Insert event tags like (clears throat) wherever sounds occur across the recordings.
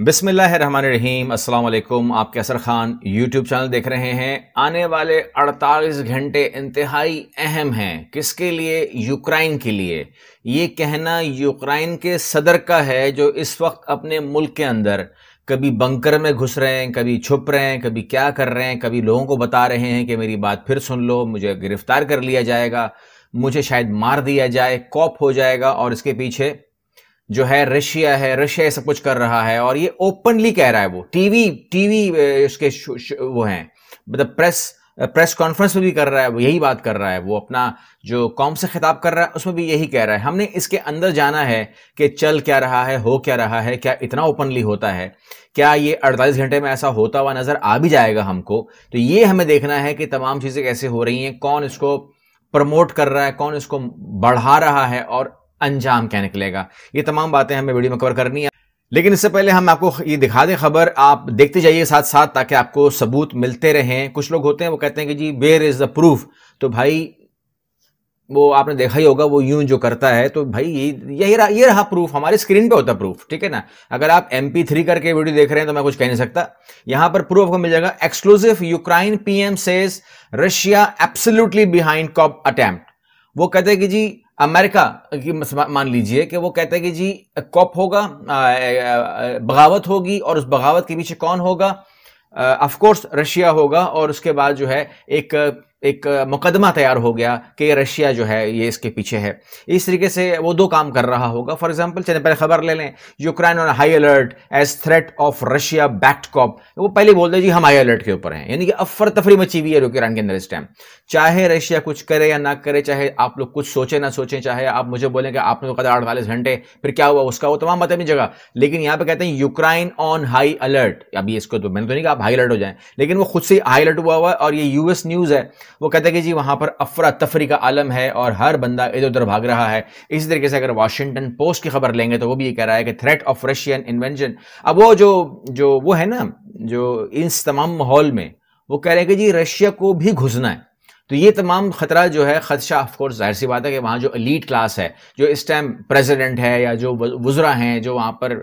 बिसमीम अल्लाम आप कैसर ख़ान यूट्यूब चैनल देख रहे हैं आने वाले 48 घंटे इंतहाई अहम हैं किसके लिए यूक्राइन के लिए ये कहना यूक्राइन के सदर का है जो इस वक्त अपने मुल्क के अंदर कभी बंकर में घुस रहे हैं कभी छुप रहे हैं कभी क्या कर रहे हैं कभी लोगों को बता रहे हैं कि मेरी बात फिर सुन लो मुझे गिरफ्तार कर लिया जाएगा मुझे शायद मार दिया जाए कॉप हो जाएगा और इसके पीछे जो है रशिया है रशिया सब कुछ कर रहा है और ये ओपनली कह रहा है वो टीवी टीवी उसके शु, शु, वो हैं मतलब प्रेस प्रेस कॉन्फ्रेंस में भी कर रहा है वो यही बात कर रहा है वो अपना जो कॉम से खिताब कर रहा है उसमें भी यही कह रहा है हमने इसके अंदर जाना है कि चल क्या रहा है हो क्या रहा है क्या इतना ओपनली होता है क्या ये 48 घंटे में ऐसा होता हुआ नज़र आ भी जाएगा हमको तो ये हमें देखना है कि तमाम चीज़ें कैसे हो रही हैं कौन इसको प्रमोट कर रहा है कौन इसको बढ़ा रहा है और अंजाम क्या निकलेगा ये तमाम बातें हमें वीडियो में कवर करनी है लेकिन इससे पहले हम आपको ये दिखा दें खबर आप देखते जाइए साथ साथ ताकि आपको सबूत मिलते रहें कुछ लोग होते हैं वो कहते हैं कि जी वेयर इज़ द प्रूफ तो भाई वो आपने देखा ही होगा वो यूं जो करता है तो भाई ये यही रहा ये रहा प्रूफ हमारे स्क्रीन पे होता प्रूफ ठीक है ना अगर आप एम थ्री करके वीडियो देख रहे हैं तो मैं कुछ कह नहीं सकता यहां पर प्रूफ आपको मिल जाएगा exclusive Ukraine PM says Russia absolutely behind coup attempt वो कहते हैं कि जी अमेरिका की मान लीजिए कि वो कहते हैं कि जी कॉप होगा बगावत होगी और उस बगावत के पीछे कौन होगा ऑफ कोर्स रशिया होगा और उसके बाद जो है एक एक मुकदमा तैयार हो गया कि रशिया जो है ये इसके पीछे है इस तरीके से वो दो काम कर रहा होगा फॉर एग्जाम्पल चलिए पहले खबर ले लें Ukraine on high alert as threat of Russia backed coup वो पहले बोल रहे जी हम हाई अलर्ट के ऊपर हैं यानी कि अफर तफरी मची हुई है यूक्रेन के अंदर इस टाइम चाहे रशिया कुछ करे या ना करे चाहे आप लोग कुछ सोचे ना सोचें चाहे आप मुझे बोलें कि आपने तो कहा अड़तालीस घंटे फिर क्या हुआ उसका वो तमाम मतलब जगह लेकिन यहाँ पर कहते हैं यूक्रेन ऑन हाई अलर्ट अभी इसको तो मैंने तो नहीं कहा आप हाई अलर्ट हो जाए लेकिन वो खुद से हाई अलर्ट हुआ हुआ है और ये यूएस न्यूज़ है वो कहते हैं कि जी वहाँ पर अफरा तफरी का आलम है और हर बंदा इधर उधर भाग रहा है इसी तरीके से अगर वाशिंगटन पोस्ट की खबर लेंगे तो वो भी ये कह रहा है कि थ्रेट ऑफ रशियन इन्वेंशन अब वो जो जो वो है ना जो इस तमाम माहौल में वो कह रहे हैं कि जी रशिया को भी घुसना है तो ये तमाम खतरा जो है खदशा ऑफकोर्स जाहिर सी बात है कि वहाँ जो अलीट क्लास है जो इस टाइम प्रेसिडेंट है या जो वजरा हैं जो वहाँ पर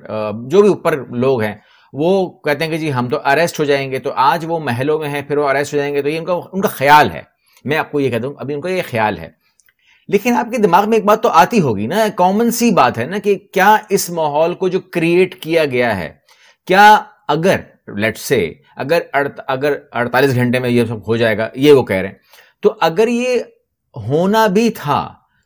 जो भी ऊपर लोग हैं वो कहते हैं कि जी हम तो अरेस्ट हो जाएंगे तो आज वो महलों में हैं फिर वो अरेस्ट हो जाएंगे तो ये उनका उनका ख्याल है मैं आपको ये कहता हूँ अभी उनका ये ख्याल है लेकिन आपके दिमाग में एक बात तो आती होगी ना कॉमन सी बात है ना कि क्या इस माहौल को जो क्रिएट किया गया है क्या अगर लेट से अगर अड़, अगर 48 घंटे में ये सब हो जाएगा ये वो कह रहे हैं तो अगर ये होना भी था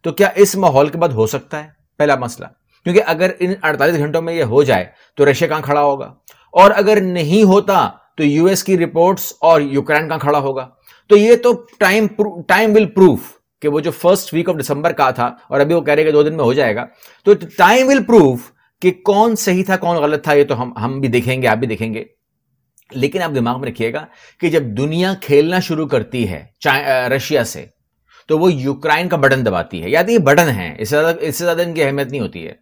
तो क्या इस माहौल के बाद हो सकता है पहला मसला क्योंकि अगर इन 48 घंटों में ये हो जाए तो रशिया कहां खड़ा होगा और अगर नहीं होता तो यूएस की रिपोर्ट्स और यूक्रेन का खड़ा होगा तो ये तो टाइम टाइम विल प्रूफ कि वो जो फर्स्ट वीक ऑफ दिसंबर का था और अभी वो कह रहे कि दो दिन में हो जाएगा तो टाइम विल प्रूफ कि कौन सही था कौन गलत था ये तो हम हम भी देखेंगे आप भी देखेंगे लेकिन आप दिमाग में रखिएगा कि जब दुनिया खेलना शुरू करती है रशिया से तो वो यूक्रेन का बटन दबाती है याद ये बटन है इससे ज्यादा इससे ज्यादा इनकी अहमियत नहीं होती है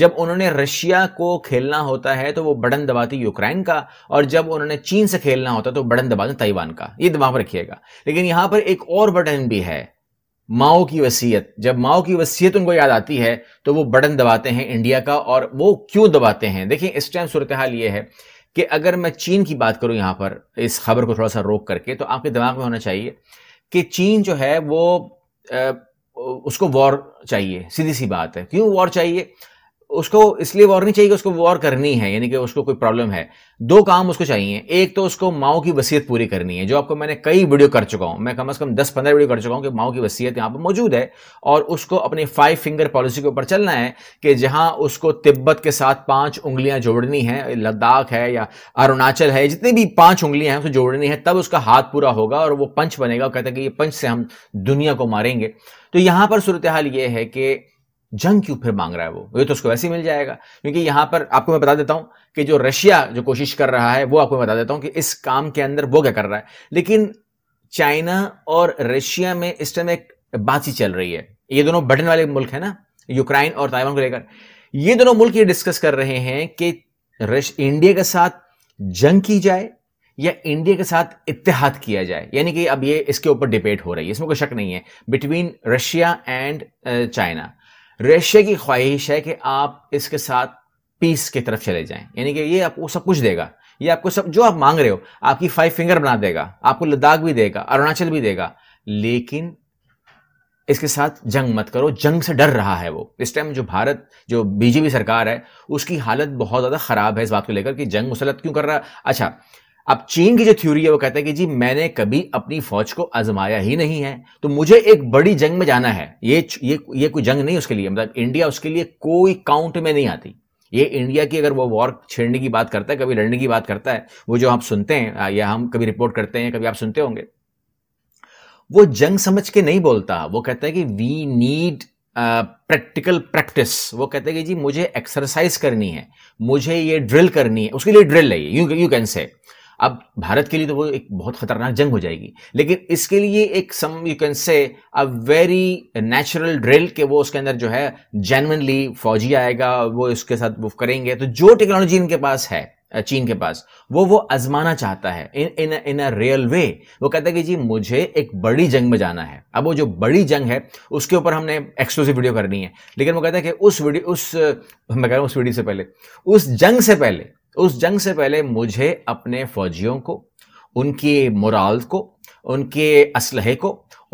जब उन्होंने रशिया को खेलना होता है तो वो बटन दबाती यूक्रेन का और जब उन्होंने चीन से खेलना होता है तो बटन दबाते ताइवान का ये दिमाग रखिएगा लेकिन यहां पर एक और बटन भी है माओ की वसीयत जब माओ की वसीयत उनको याद आती है तो वो बटन दबाते हैं इंडिया का और वो क्यों दबाते हैं देखिए इस टाइम सूरत हाल ये है कि अगर मैं चीन की बात करूं यहां पर इस खबर को थोड़ा सा रोक करके तो आपके दिमाग में होना चाहिए कि चीन जो है वो आ, उसको वॉर चाहिए सीधी सी बात है क्यों वॉर चाहिए उसको इसलिए वॉर नहीं चाहिए कि उसको वॉर करनी है यानी कि उसको कोई प्रॉब्लम है दो काम उसको चाहिए एक तो उसको माओ की वसीयत पूरी करनी है जो आपको मैंने कई वीडियो कर चुका हूं मैं कम अज कम दस पंद्रह वीडियो कर चुका हूं कि माओ की वसीयत यहां पर मौजूद है और उसको अपनी फाइव फिंगर पॉलिसी के ऊपर चलना है कि जहां उसको तिब्बत के साथ पांच उंगलियां जोड़नी है लद्दाख है या अरुणाचल है जितनी भी पांच उंगलियां हैं उसको जोड़नी है तब उसका हाथ पूरा होगा और वो पंच बनेगा कहता है कि ये पंच से हम दुनिया को मारेंगे तो यहां पर सूरत हाल ये है कि जंग क्यों फिर मांग रहा है वो ये तो उसको वैसे ही मिल जाएगा क्योंकि यहां पर आपको मैं बता देता हूं कि जो रशिया जो कोशिश कर रहा है वो आपको मैं बता देता हूं कि इस काम के अंदर वो क्या कर रहा है लेकिन चाइना और रशिया में इस टाइम एक बातचीत चल रही है ये दोनों बटन वाले मुल्क है ना यूक्राइन और ताइवान को लेकर ये दोनों मुल्क ये डिस्कस कर रहे हैं कि इंडिया के साथ जंग की जाए या इंडिया के साथ इतिहाद किया जाए यानी कि अब ये इसके ऊपर डिबेट हो रही है इसमें कोई शक नहीं है बिटवीन रशिया एंड चाइना रेशे की ख्वाहिश है कि आप इसके साथ पीस की तरफ चले जाएं यानी कि ये आपको सब कुछ देगा ये आपको सब जो आप मांग रहे हो आपकी फाइव फिंगर बना देगा आपको लद्दाख भी देगा अरुणाचल भी देगा लेकिन इसके साथ जंग मत करो जंग से डर रहा है वो इस टाइम जो भारत जो बीजेपी सरकार है उसकी हालत बहुत ज़्यादा ख़राब है इस बात को लेकर कि जंग मुसलत क्यों कर रहा है अच्छा अब चीन की जो थ्योरी है वो कहता है कि जी मैंने कभी अपनी फौज को आजमाया ही नहीं है तो मुझे एक बड़ी जंग में जाना है ये ये ये कोई जंग नहीं उसके लिए मतलब इंडिया उसके लिए कोई काउंट में नहीं आती ये इंडिया की अगर वो वॉर छेड़ने की बात करता है कभी लड़ने की बात करता है वो जो आप सुनते हैं या हम कभी रिपोर्ट करते हैं कभी आप सुनते होंगे वो जंग समझ के नहीं बोलता वो कहता है कि वी नीड प्रैक्टिकल प्रैक्टिस वो कहते हैं कि जी मुझे एक्सरसाइज करनी है मुझे ये ड्रिल करनी है उसके लिए ड्रिल है यू यू कैन से अब भारत के लिए तो वो एक बहुत खतरनाक जंग हो जाएगी लेकिन इसके लिए एक सम you can say a very natural drill के वो उसके अंदर जो है जेनवनली फौजी आएगा वो उसके साथ वो करेंगे तो जो टेक्नोलॉजी इनके पास है चीन के पास वो वो आजमाना चाहता है इन इन इन अ रियल वे वो कहता है कि जी मुझे एक बड़ी जंग में जाना है अब वो जो बड़ी जंग है उसके ऊपर हमने एक्सक्लूसिव वीडियो करनी है लेकिन वो कहता है कि उस वीडियो उस मैं कह रहा हूँ उस वीडियो से पहले उस जंग से पहले उस जंग से पहले मुझे अपने फौजियों को उनकी मोराल को उनके असलहे को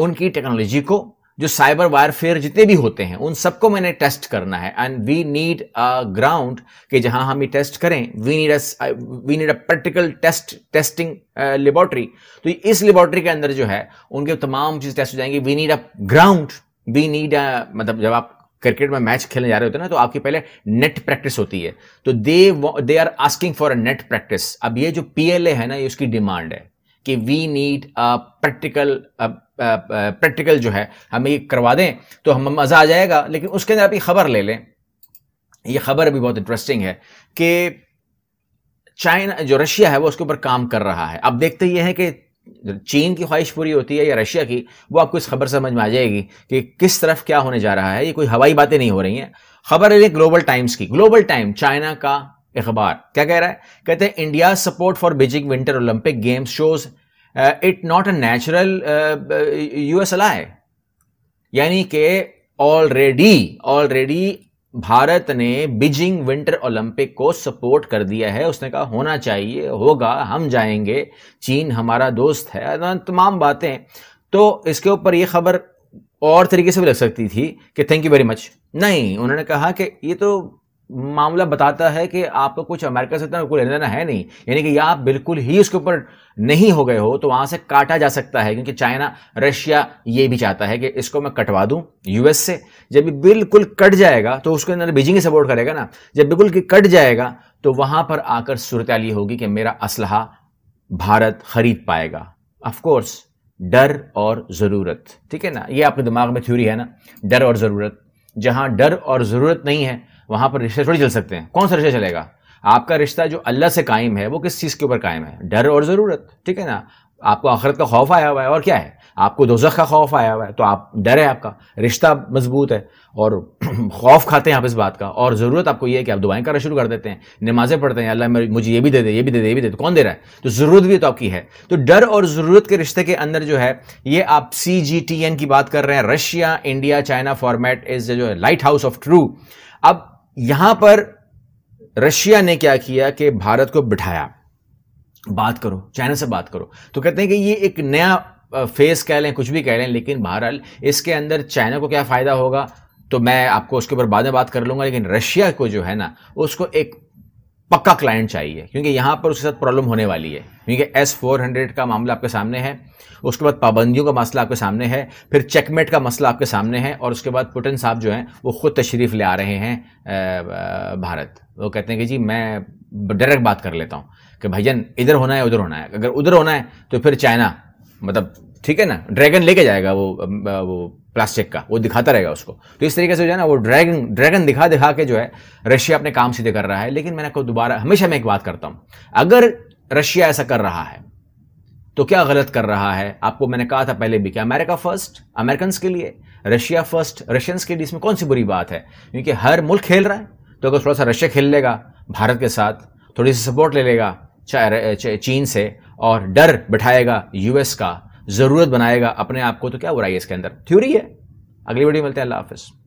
उनकी टेक्नोलॉजी को जो साइबर वायरफेयर जितने भी होते हैं उन सबको मैंने टेस्ट करना है and we need a ground कि जहां हम ये टेस्ट करें we need we need a practical test testing laboratory तो इस लेबॉर्ट्री के अंदर जो है उनके तमाम चीज टेस्ट हो जाएंगी we need a ground we need मतलब जब आप क्रिकेट में मैच खेलने जा रहे होते हैं ना तो आपकी पहले नेट प्रैक्टिस होती है तो they they are asking for a net practice अब ये जो पी है ना ये उसकी डिमांड है कि we need a practical practical जो है हमें ये करवा दें तो हम मज़ा आ जाएगा लेकिन उसके अंदर आप ये खबर ले लें ये खबर भी बहुत इंटरेस्टिंग है कि चाइना जो रशिया है वो उसके ऊपर काम कर रहा है अब देखते ये है कि चीन की ख्वाहिश पूरी होती है या रशिया की वो आपको इस खबर समझ में आ जाएगी कि किस तरफ क्या होने जा रहा है ये कोई हवाई बातें नहीं हो रही हैं खबर है ग्लोबल टाइम्स की ग्लोबल टाइम चाइना का अखबार क्या कह रहा है कहते हैं India support for Beijing Winter Olympic Games shows it not a natural US ally यानी कि ऑलरेडी ऑलरेडी भारत ने बीजिंग विंटर ओलंपिक को सपोर्ट कर दिया है उसने कहा होना चाहिए होगा हम जाएंगे चीन हमारा दोस्त है तमाम बातें तो इसके ऊपर ये खबर और तरीके से भी लग सकती थी कि थैंक यू वेरी मच नहीं उन्होंने कहा कि ये तो मामला बताता है कि आपको कुछ अमेरिका से इतना कोई लेना देना है नहीं यानी कि या आप बिल्कुल ही उसके ऊपर नहीं हो गए हो तो वहां से काटा जा सकता है क्योंकि चाइना रशिया ये भी चाहता है कि इसको मैं कटवा दूं यूएस से जब बिल्कुल कट जाएगा तो उसके अंदर बीजिंग ही सपोर्ट करेगा ना जब बिल्कुल कट जाएगा तो वहां पर आकर सूरत होगी कि मेरा असलहा भारत खरीद पाएगा ऑफकोर्स डर और ज़रूरत ठीक है ना ये आपके दिमाग में थ्योरी है ना डर और ज़रूरत जहां डर और ज़रूरत नहीं है वहां पर रिश्ते थोड़ी चल सकते हैं कौन सा रिश्ता चलेगा आपका रिश्ता जो अल्लाह से कायम है वो किस चीज़ के ऊपर कायम है डर और ज़रूरत ठीक है ना आपको आखरत का खौफ आया हुआ है और क्या है आपको दोजख का खौफ आया हुआ है तो आप डर है आपका रिश्ता मजबूत है और (clears throat) खौफ खाते हैं आप इस बात का और ज़रूरत आपको ये है कि आप दुआएं करना शुरू कर देते हैं नमाज़ें पढ़ते हैं अल्लाह मुझे ये भी दे दे ये भी दे दे ये भी दे दे कौन दे रहा है तो ज़रूरत भी तो आपकी है तो डर और ज़रूरत के रिश्ते के अंदर जो है ये आप सी जी टी एन की बात कर रहे हैं Russia India China format is जो है लाइट हाउस ऑफ ट्रू अब यहां पर रशिया ने क्या किया कि भारत को बिठाया बात करो चाइना से बात करो तो कहते हैं कि ये एक नया फेस कह लें कुछ भी कह लें लेकिन बहरहाल इसके अंदर चाइना को क्या फ़ायदा होगा तो मैं आपको उसके ऊपर बाद में बात कर लूंगा लेकिन रशिया को जो है ना उसको एक पक्का क्लाइंट चाहिए क्योंकि यहां पर उसके साथ प्रॉब्लम होने वाली है ठीक है एस फोर हंड्रेड का मामला आपके सामने है उसके बाद पाबंदियों का मसला आपके सामने है फिर चेकमेट का मसला आपके सामने है और उसके बाद पुटिन साहब जो हैं वो खुद तशरीफ ले आ रहे हैं भारत वो कहते हैं कि जी मैं डायरेक्ट बात कर लेता हूँ कि भैया इधर होना है उधर होना है अगर उधर होना है तो फिर चाइना मतलब ठीक है ना ड्रैगन लेके जाएगा वो वो प्लास्टिक का वो दिखाता रहेगा उसको तो इस तरीके से जो है ना वो ड्रैगन ड्रैगन दिखा दिखा के जो है रशिया अपने काम सीधे कर रहा है लेकिन मैंने को दोबारा हमेशा मैं एक बात करता हूँ अगर रशिया ऐसा कर रहा है तो क्या गलत कर रहा है आपको मैंने कहा था पहले भी कि अमेरिका फर्स्ट अमेरिकन के लिए रशिया फर्स्ट रशियंस के लिए इसमें कौन सी बुरी बात है क्योंकि हर मुल्क खेल रहा है तो अगर थोड़ा सा रशिया खेल लेगा भारत के साथ थोड़ी सी सपोर्ट ले लेगा चाहे चीन से और डर बिठाएगा यूएस का ज़रूरत बनाएगा अपने आप को तो क्या बुराई है इसके अंदर थ्योरी है अगली वीडियो मिलते हैं अल्लाह हाफिज़